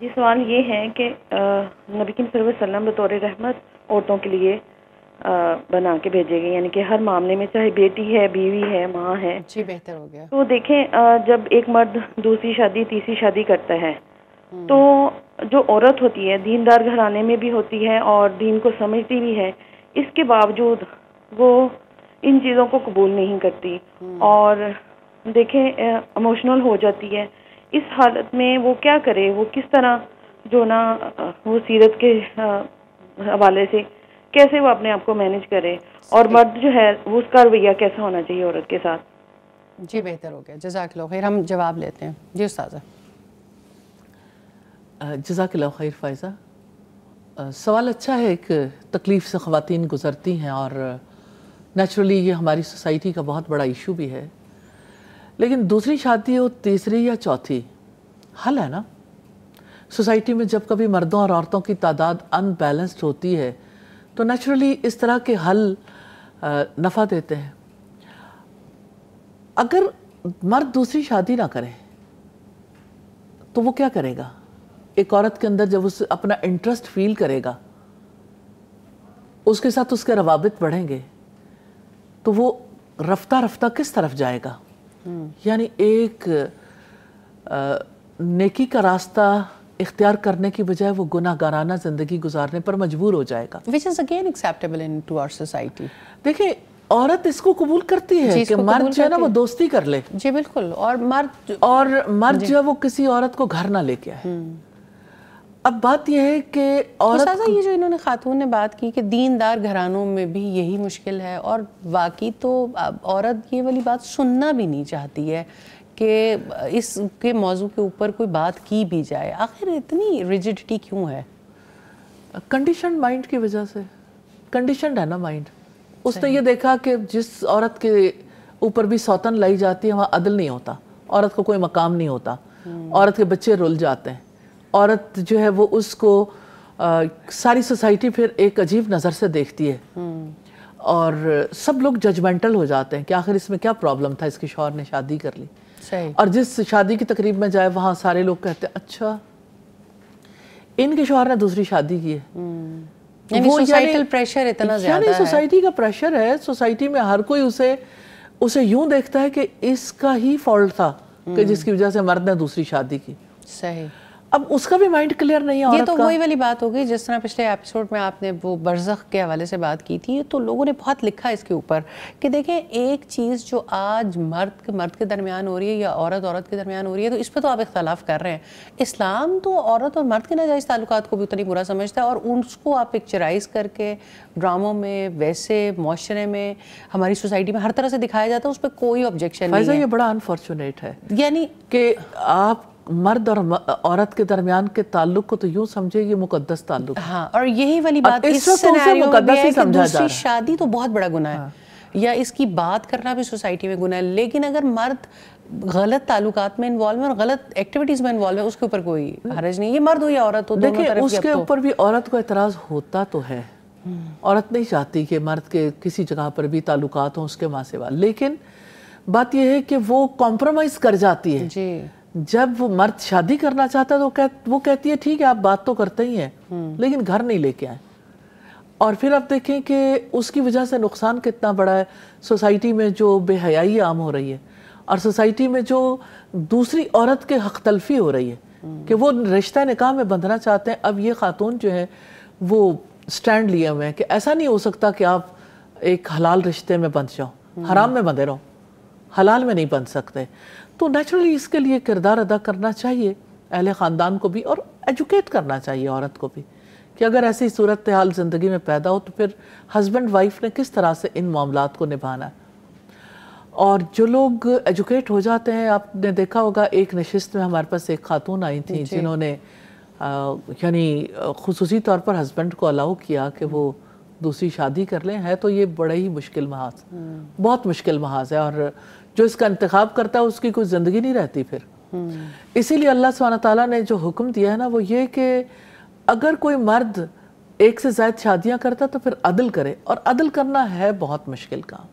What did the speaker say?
जी सवाल ये है कि नबी करीम सल्लम बतौर रहमत औरतों के लिए आ, बना के भेजे गए यानी कि हर मामले में चाहे बेटी है बीवी है माँ है जी बेहतर हो गया तो देखें आ, जब एक मर्द दूसरी शादी तीसरी शादी करता है हम्म। तो जो औरत होती है दीनदार घराने में भी होती है और दीन को समझती भी है इसके बावजूद वो इन चीज़ों को कबूल नहीं करती हम्म। और देखें इमोशनल हो जाती है इस हालत में वो क्या करे वो किस तरह जो ना वो सीरत के हवाले से कैसे वो अपने आप को मैनेज करे और मर्द जो है वो उसका रवैया कैसा होना चाहिए औरत के साथ जी बेहतर हो गया जजाक खैर हम जवाब लेते हैं जी उस जजाक खैर फ़ायज़ा सवाल अच्छा है एक तकलीफ़ से ख़वान गुज़रती हैं और नेचुरली ये हमारी सोसाइटी का बहुत बड़ा इशू भी है लेकिन दूसरी शादी हो तीसरी या चौथी हल है ना सोसाइटी में जब कभी मर्दों और औरतों की तादाद अनबैलेंस्ड होती है तो नेचुरली इस तरह के हल नफ़ा देते हैं अगर मर्द दूसरी शादी ना करे तो वो क्या करेगा एक औरत के अंदर जब उस अपना इंटरेस्ट फील करेगा उसके साथ उसके रवाबित बढ़ेंगे तो वो रफ्ता रफ्ता किस तरफ जाएगा यानी एक आ, नेकी का रास्ता इख्तियार करने की बजाय वो गुनागाराना ज़िंदगी गुजारने पर मजबूर हो जाएगा which is again acceptable into our society देखिए औरत इसको कबूल करती है कि मर्द जो है ना वो दोस्ती कर ले जी बिल्कुल और मर्द और मर्द जो है वो किसी औरत को घर ना लेके आए हम्म। अब बात यह है कि और तो ये जो इन्होंने खातून ने बात की कि दीनदार घरानों में भी यही मुश्किल है और वाकई तो औरत ये वाली बात सुनना भी नहीं चाहती है कि इसके मौजू के ऊपर कोई बात की भी जाए आखिर इतनी रिजिडिटी क्यों है कंडीशन माइंड की वजह से कंडीशन है ना माइंड उसने ये देखा कि जिस औरत के ऊपर भी सौतन लाई जाती है वहाँ अदल नहीं होता औरत को कोई मकाम नहीं होता हम्म। औरत के बच्चे रुल जाते हैं औरत जो है वो उसको आ, सारी सोसाइटी फिर एक अजीब नज़र से देखती है हम्म। और सब लोग जजमेंटल हो जाते हैं कि आखिर इसमें क्या प्रॉब्लम था इसके शोहर ने शादी कर ली सही और जिस शादी की तकरीब में जाए वहाँ सारे लोग कहते हैं अच्छा इनके शोहर ने दूसरी शादी की है सोसाइटल हम्म। प्रेशर इतना ज्यादा है सोसाइटी का प्रेशर है सोसाइटी में हर कोई उसे उसे यूं देखता है कि इसका ही फॉल्ट था कि हम्म। जिसकी वजह से मर्द ने दूसरी शादी की सही अब उसका भी माइंड क्लियर नहीं है ये तो वही वाली बात हो गई जिस तरह पिछले एपिसोड में आपने वो बरसख के हवाले से बात की थी तो लोगों ने बहुत लिखा इसके ऊपर कि देखें एक चीज़ जो आज मर्द मर्द के दरमियान हो रही है या औरत औरत के दरमियान हो रही है तो इस पर तो आप इख्तलाफ कर रहे हैं इस्लाम तो औरत और मर्द के नजायज़ ताल्लुक को भी उतनी बुरा समझता है और उसको आप पिक्चराइज करके ड्रामों में वैसे माशरे में हमारी सोसाइटी में हर तरह से दिखाया जाता है उस पर कोई ऑब्जेक्शन नहीं है ये बड़ा अनफॉर्चुनेट है यानी कि आप मर्द और औरत के दरमियान के ताल्लुक को तो यूं समझे ये मुकद्दस ताल्लुक हाँ और यही वाली बात इस वक्त उसे मुकद्दस ही समझा जा रहा शादी तो बहुत बड़ा गुनाह है हाँ। या इसकी बात करना भी सोसाइटी में गुनाह है लेकिन अगर मर्द गलत ताल्लुकात में इन्वॉल्व है और गलत एक्टिविटीज में इन्वॉल्व है उसके ऊपर कोई हरज नहीं ये मर्द हो या औरत हो देखिए उसके तो- ऊपर भी औरत को एतराज़ होता तो है हम्म। औरत नहीं चाहती कि मर्द के किसी जगह पर भी ताल्लुकात हों उसके माँ से लेकिन बात यह है कि वो कॉम्प्रोमाइज़ कर जाती है जब वो मर्द शादी करना चाहता है तो कह, वो कहती है ठीक है आप बात तो करते ही हैं हम्म। लेकिन घर नहीं लेके आए और फिर आप देखें कि उसकी वजह से नुकसान कितना बड़ा है सोसाइटी में जो बेहयाई आम हो रही है और सोसाइटी में जो दूसरी औरत के हक तलफी हो रही है हम्म। कि वो रिश्ता निकाह में बंधना चाहते हैं अब ये खातून जो है वो स्टैंड लिए हुए हैं कि ऐसा नहीं हो सकता कि आप एक हलाल रिश्ते में बंध जाओ हम्म। हराम में बंधे रहो हलाल में नहीं बन सकते तो नेचुरली इसके लिए किरदार अदा करना चाहिए अहले ख़ानदान को भी और एजुकेट करना चाहिए औरत को भी कि अगर ऐसी सूरत हाल ज़िंदगी में पैदा हो तो फिर हस्बैंड वाइफ ने किस तरह से इन मामला को निभाना और जो लोग एजुकेट हो जाते हैं आपने देखा होगा एक नशस्त में हमारे पास एक खातून आई थी जिन्होंने यानी खसूसी तौर पर हस्बैंड को अलाउ किया कि वो दूसरी शादी कर लें है तो ये बड़ा ही मुश्किल महाज हम्म। बहुत मुश्किल महाज है और जो इसका इंतखब करता है उसकी कोई ज़िंदगी नहीं रहती फिर हम्म। इसीलिए अल्लाह सुबहाना ताला ने जो हुक्म दिया है ना वो ये कि अगर कोई मर्द एक से ज्यादा शादियाँ करता तो फिर अदल करे और अदल करना है बहुत मुश्किल काम